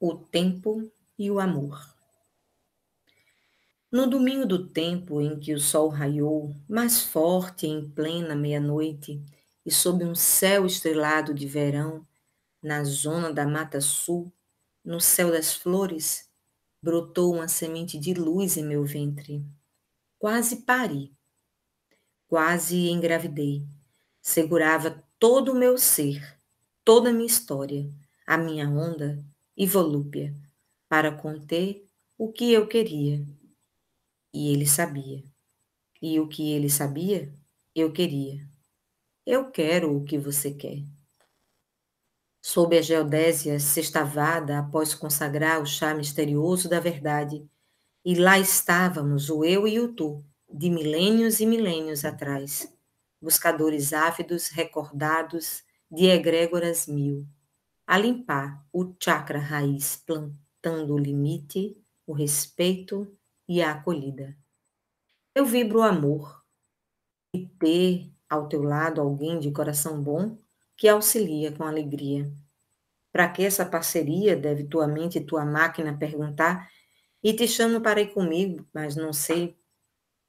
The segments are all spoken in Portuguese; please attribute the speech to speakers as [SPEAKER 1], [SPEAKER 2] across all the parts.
[SPEAKER 1] o tempo e o amor. No domingo do tempo em que o sol raiou, mais forte em plena meia-noite, e sob um céu estrelado de verão, na zona da Mata Sul, no céu das flores, brotou uma semente de luz em meu ventre. Quase pari, quase engravidei. Segurava todo o meu ser, toda a minha história, a minha onda, e volúpia para conter o que eu queria. E ele sabia. E o que ele sabia, eu queria. Eu quero o que você quer. Sob a geodésia sextavada após consagrar o chá misterioso da verdade, e lá estávamos o eu e o tu, de milênios e milênios atrás, buscadores ávidos, recordados, de egrégoras mil a limpar o chakra raiz, plantando o limite, o respeito e a acolhida. Eu vibro o amor e ter ao teu lado alguém de coração bom que auxilia com alegria. Para que essa parceria deve tua mente e tua máquina perguntar? E te chamo para ir comigo, mas não sei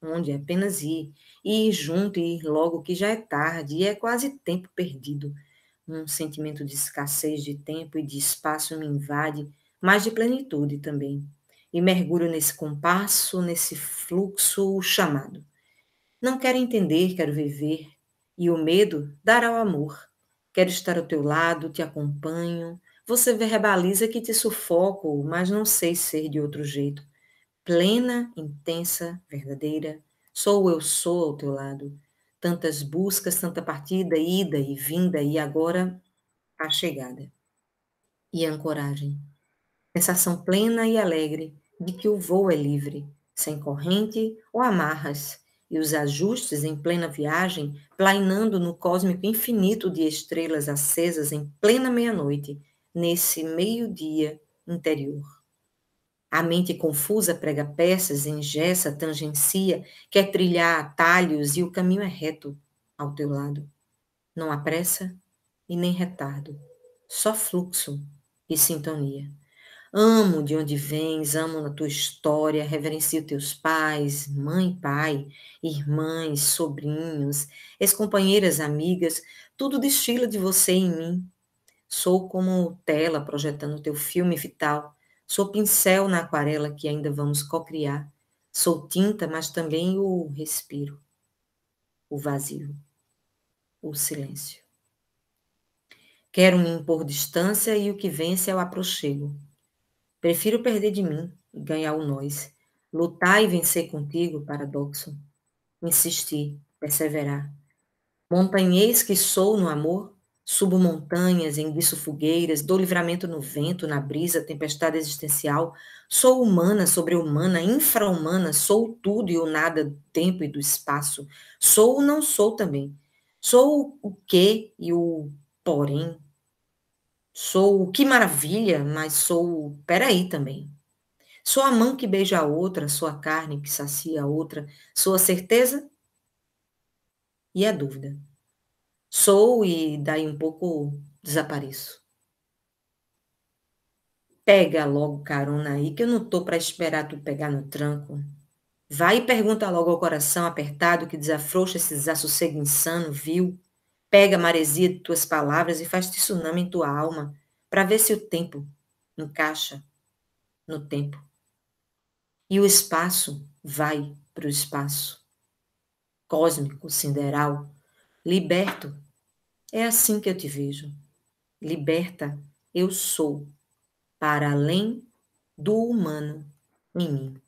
[SPEAKER 1] onde, apenas ir. E ir junto e ir logo, que já é tarde e é quase tempo perdido. Um sentimento de escassez de tempo e de espaço me invade, mas de plenitude também. E mergulho nesse compasso, nesse fluxo chamado. Não quero entender, quero viver. E o medo dará ao amor. Quero estar ao teu lado, te acompanho. Você verbaliza que te sufoco, mas não sei ser de outro jeito. Plena, intensa, verdadeira. Sou eu sou ao teu lado tantas buscas, tanta partida, ida e vinda, e agora a chegada. E a ancoragem. Sensação plena e alegre de que o voo é livre, sem corrente ou amarras, e os ajustes em plena viagem, plainando no cósmico infinito de estrelas acesas em plena meia-noite, nesse meio-dia interior. A mente confusa prega peças, engessa, tangencia, quer trilhar atalhos e o caminho é reto ao teu lado. Não há pressa e nem retardo, só fluxo e sintonia. Amo de onde vens, amo na tua história, reverencio teus pais, mãe, pai, irmãs, sobrinhos, ex-companheiras, amigas, tudo destila de você em mim. Sou como tela projetando teu filme vital Sou pincel na aquarela que ainda vamos cocriar. Sou tinta, mas também o respiro, o vazio, o silêncio. Quero me impor distância e o que vence é o aproxego. Prefiro perder de mim e ganhar o nós. Lutar e vencer contigo, paradoxo. Insistir, perseverar. Montanhês que sou no amor, Subo montanhas, enguiço fogueiras, dou livramento no vento, na brisa, tempestade existencial. Sou humana, sobre-humana, infra-humana, sou tudo e o nada do tempo e do espaço. Sou ou não sou também. Sou o que e o porém. Sou o que maravilha, mas sou o peraí também. Sou a mão que beija a outra, sou a carne que sacia a outra, sou a certeza e a dúvida sou e daí um pouco desapareço. Pega logo carona aí, que eu não tô para esperar tu pegar no tranco. Vai e pergunta logo ao coração apertado que desafrouxa esse desassossego insano, viu? Pega a maresia de tuas palavras e faz tsunami em tua alma, para ver se o tempo encaixa no tempo. E o espaço vai para o espaço. Cósmico, sideral, Liberto, é assim que eu te vejo. Liberta, eu sou, para além do humano em mim.